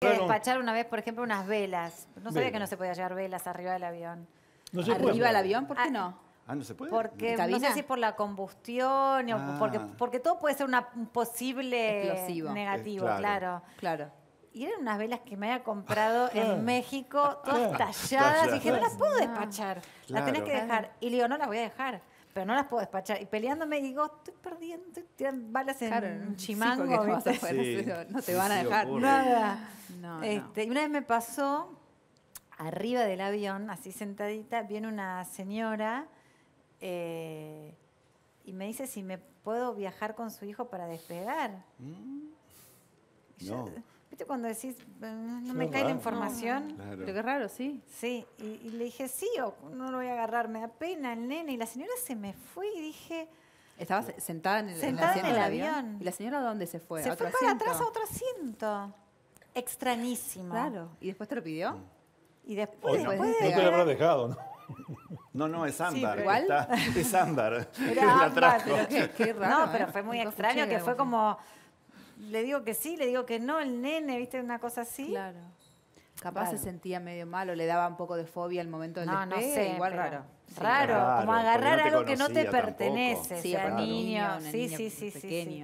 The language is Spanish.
despachar una vez, por ejemplo, unas velas. No sabía que no se podía llevar velas arriba del avión. ¿Arriba del avión? ¿Por qué ah, no? Ah, no se puede. Porque no sé si por la combustión, ah. porque, porque todo puede ser una, un posible Explosivo. negativo, eh, claro. claro. Y eran unas velas que me había comprado en México, todas talladas. dije, no las puedo ah. despachar. Las tenés que dejar. Y le digo, no las voy a dejar pero no las puedo despachar. Y peleándome digo, estoy perdiendo, estoy tirando balas en un chimango. no, te van a dejar nada. No, este, Y una vez me pasó, arriba del avión, así sentadita, viene una señora eh, y me dice si me puedo viajar con su hijo para despegar. Mm. ¿Viste cuando decís, no me cae la información? Pero qué raro, sí. Sí, y, le dije, sí, o no lo voy a agarrar, me da pena el nene. Y la señora se me fue y dije... Estaba sentada en el, sentada en el, avión. ¿Y la señora dónde se fue? Se fue para atrás a otro asiento extrañísima. Claro. ¿Y después te lo pidió? Y después, no, te lo habrás dejado, ¿no? No, no, es ámbar. ¿Igual? es ámbar. Era la pero qué, raro, ¿eh? No, pero fue muy extraño que fue como... Le digo que sí, le digo que no, el nene, ¿viste? Una cosa así. Claro. Capaz se sentía medio malo, le daba un poco de fobia al momento del no sé, igual raro. raro. como agarrar algo que no te pertenece, sí, sea niño, sí sí, sí, sí,